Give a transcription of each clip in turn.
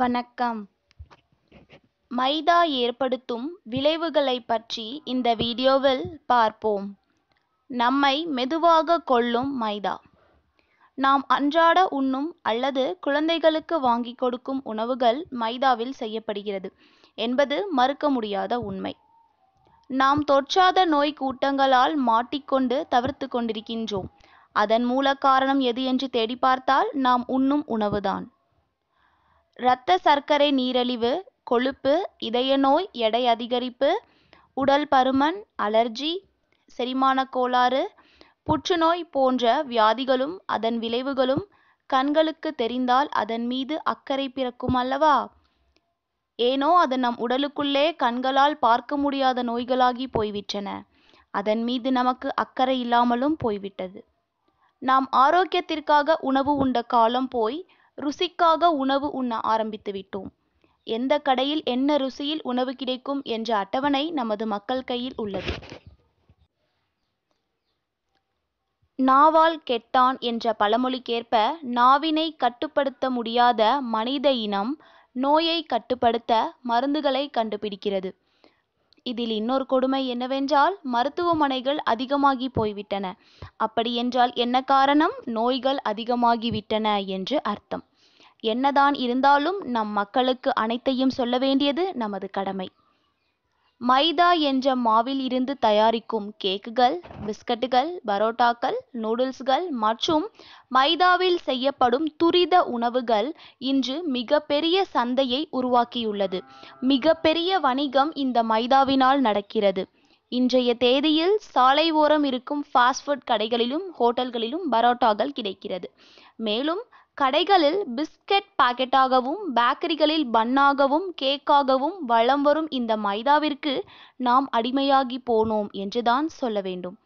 வணக்கம் மைதா ஏற்படுத்தும் விளைவுகளைப் பற்றி இந்த வீடியோவில் பார்ப்போம் நம்மை மெதுவாக கொள்ளும் மைதா நாம் அன்றாட உண்ணும் அல்லது குழந்தைகளுக்கு வாங்கி கொடுக்கும் உணவுகள் மைதாவில் செய்யப்படுகிறது என்பது மறுக்க முடியாத உண்மை நாம் தொற்றாத நோய் கூட்டங்களால் மாட்டிக்கொண்டு தவிர்த்து கொண்டிருக்கின்றோம் அதன் மூல காரணம் எது என்று தேடி பார்த்தால் நாம் உண்ணும் உணவுதான் இரத்த சர்க்கரை நீரிழிவு கொழுப்பு இதய நோய் எடை அதிகரிப்பு உடல் பருமன் அலர்ஜி செரிமானக் கோளாறு புற்றுநோய் போன்ற வியாதிகளும் அதன் விளைவுகளும் கண்களுக்கு தெரிந்தால் அதன் மீது அக்கறை பிறக்கும் அல்லவா ஏனோ அது நம் உடலுக்குள்ளே கண்களால் பார்க்க முடியாத நோய்களாகி போய்விட்டன அதன் மீது நமக்கு அக்கறை இல்லாமலும் போய்விட்டது நாம் ஆரோக்கியத்திற்காக உணவு உண்ட காலம் போய் ருசிக்காக உணவு உண்ண ஆரம்பித்து விட்டோம் எந்த கடையில் என்ன ருசியில் உணவு கிடைக்கும் என்ற அட்டவணை நமது மக்கள் கையில் உள்ளது நாவால் கெட்டான் என்ற பழமொழிக்கேற்ப நாவினை கட்டுப்படுத்த முடியாத மனித இனம் நோயை கட்டுப்படுத்த மருந்துகளை கண்டுபிடிக்கிறது இதில் இன்னொரு கொடுமை என்னவென்றால் மருத்துவமனைகள் அதிகமாகி போய்விட்டன அப்படியென்றால் என்ன காரணம் நோய்கள் அதிகமாகிவிட்டன என்று அர்த்தம் என்னதான் இருந்தாலும் நம் மக்களுக்கு அனைத்தையும் சொல்ல வேண்டியது நமது கடமை மைதா என்ற மாவில் இருந்து தயாரிக்கும் கேக்குகள் பிஸ்கட்டுகள் பரோட்டாக்கள் நூடுல்ஸ்கள் மற்றும் மைதாவில் செய்யப்படும் துரித உணவுகள் இன்று மிகப்பெரிய சந்தையை உருவாக்கியுள்ளது மிகப்பெரிய வணிகம் இந்த மைதாவினால் நடக்கிறது இன்றைய தேதியில் சாலை ஓரம் இருக்கும் ஃபாஸ்ட் ஃபுட் கடைகளிலும் ஹோட்டல்களிலும் பரோட்டாக்கள் கிடைக்கிறது மேலும் கடைகளில் பிஸ்கட் பாக்கெட்டாகவும் பேக்கரிகளில் பன்னாகவும் கேக்காகவும் வலம் வரும் இந்த மைதாவிற்கு நாம் அடிமையாகிப் போனோம் என்றுதான் சொல்ல வேண்டும்.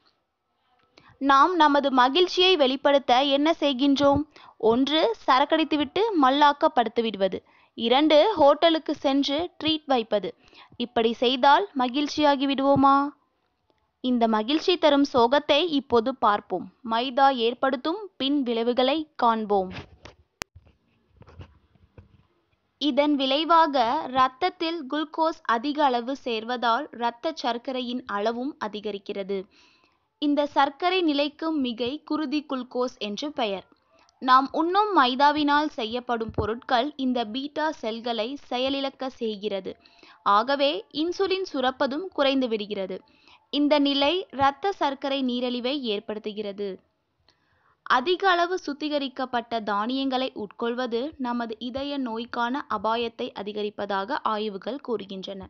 நாம் நமது மகிழ்ச்சியை வெளிப்படுத்த என்ன செய்கின்றோம்? ஒன்று சரக்கடித்துவிட்டு மல்லாக்கப் விடுவது இரண்டு ஹோட்டலுக்கு சென்று ட்ரீட் வைப்பது. இப்படி செய்தால் மகிழ்ச்சியாகி விடுவோமா? இந்த மகிழ்ச்சி தரும் சோகத்தை இப்போது பார்ப்போம். மைதா ஏற்படுத்தும் பின் விளைவுகளை காண்போம். இதன் விளைவாக இரத்தத்தில் குளுக்கோஸ் அதிக அளவு சேர்வதால் இரத்த சர்க்கரையின் அளவும் அதிகரிக்கிறது இந்த சர்க்கரை நிலைக்கும் மிகை குருதி குளுக்கோஸ் என்று பெயர் நாம் உண்ணும் மைதாவினால் செய்யப்படும் பொருட்கள் இந்த பீட்டா செல்களை செயலிழக்க செய்கிறது ஆகவே இன்சுலின் சுரப்பதும் குறைந்து விடுகிறது இந்த நிலை இரத்த சர்க்கரை நீரிழிவை ஏற்படுத்துகிறது அதிக அளவு சுத்திகரிக்கப்பட்ட தானியங்களை உட்கொள்வது நமது இதய நோய்க்கான அபாயத்தை அதிகரிப்பதாக ஆய்வுகள் கூறுகின்றன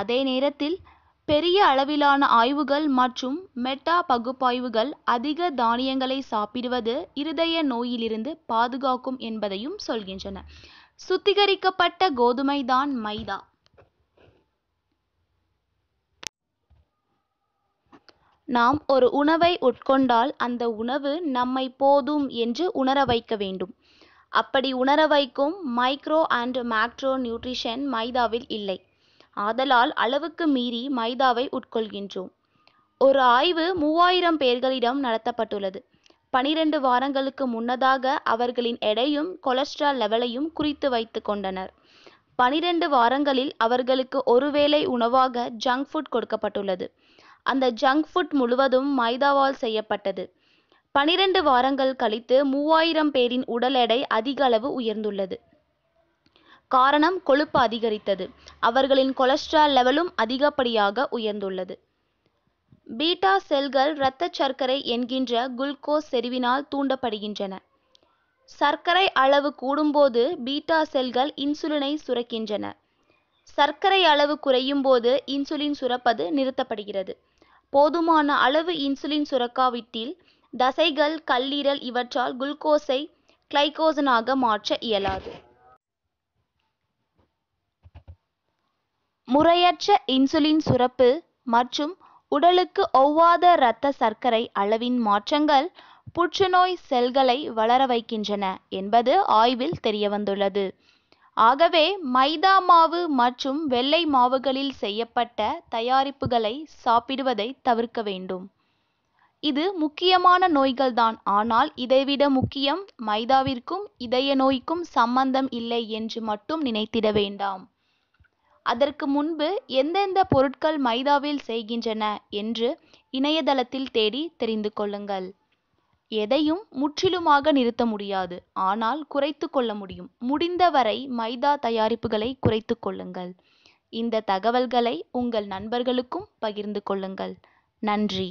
அதே நேரத்தில் பெரிய அளவிலான ஆய்வுகள் மற்றும் மெட்டா பகுப்பாய்வுகள் அதிக தானியங்களை சாப்பிடுவது இருதய நோயிலிருந்து பாதுகாக்கும் என்பதையும் சொல்கின்றன சுத்திகரிக்கப்பட்ட கோதுமைதான் மைதா நாம் ஒரு உணவை உட்கொண்டால் அந்த உணவு நம்மை போதும் என்று உணர வைக்க வேண்டும் அப்படி உணர வைக்கும் மைக்ரோ அண்ட் மேக்ரோ நியூட்ரிஷன் மைதாவில் இல்லை ஆதலால் அளவுக்கு மீறி மைதாவை உட்கொள்கின்றோம் ஒரு ஆய்வு மூவாயிரம் பேர்களிடம் நடத்தப்பட்டுள்ளது பனிரெண்டு வாரங்களுக்கு முன்னதாக அவர்களின் எடையும் கொலஸ்ட்ரால் லெவலையும் குறித்து வைத்து கொண்டனர் பனிரெண்டு வாரங்களில் அவர்களுக்கு ஒருவேளை உணவாக ஜங்க் ஃபுட் கொடுக்கப்பட்டுள்ளது அந்த ஜங்க் ஃபுட் முழுவதும் மைதாவால் செய்யப்பட்டது பனிரெண்டு வாரங்கள் கழித்து மூவாயிரம் பேரின் உடல் எடை அதிக அளவு உயர்ந்துள்ளது காரணம் கொழுப்பு அதிகரித்தது அவர்களின் கொலஸ்ட்ரால் லெவலும் அதிகப்படியாக உயர்ந்துள்ளது பீட்டா செல்கள் இரத்த சர்க்கரை என்கின்ற குளுக்கோஸ் செறிவினால் தூண்டப்படுகின்றன சர்க்கரை அளவு கூடும்போது பீட்டா செல்கள் இன்சுலினை சுரக்கின்றன சர்க்கரை அளவு குறையும் போது இன்சுலின் சுரப்பது நிறுத்தப்படுகிறது போதுமான அளவு இன்சுலின் சுரக்காவிட்டில் தசைகள் கல்லீரல் இவற்றால் குளுக்கோஸை கிளைகோசனாக மாற்ற இயலாது. முறையற்ற இன்சுலின் சுரப்பு மற்றும் உடலுக்கு ஒவ்வாத இரத்த சர்க்கரை அளவின் மாற்றங்கள் புற்றுநோய் செல்களை வளர வைக்கின்றன என்பது ஆய்வில் தெரியவந்துள்ளது. ஆகவே மைதா மாவு மற்றும் வெள்ளை மாவுகளில் செய்யப்பட்ட தயாரிப்புகளை சாப்பிடுவதை தவிர்க்க வேண்டும் இது முக்கியமான நோய்கள் தான் ஆனால் இதைவிட முக்கியம் மைதாவிற்கும் இதய நோய்க்கும் சம்பந்தம் இல்லை என்று மட்டும் நினைத்திட வேண்டாம் அதற்கு முன்பு எந்தெந்த பொருட்கள் மைதாவில் செய்கின்றன என்று இணையதளத்தில் தேடி தெரிந்து கொள்ளுங்கள் எதையும் முற்றிலுமாக நிறுத்த முடியாது ஆனால் குறைத்து கொள்ள முடியும் முடிந்தவரை மைதா தயாரிப்புகளை குறைத்து கொள்ளுங்கள் இந்த தகவல்களை உங்கள் நண்பர்களுக்கும் பகிர்ந்து கொள்ளுங்கள் நன்றி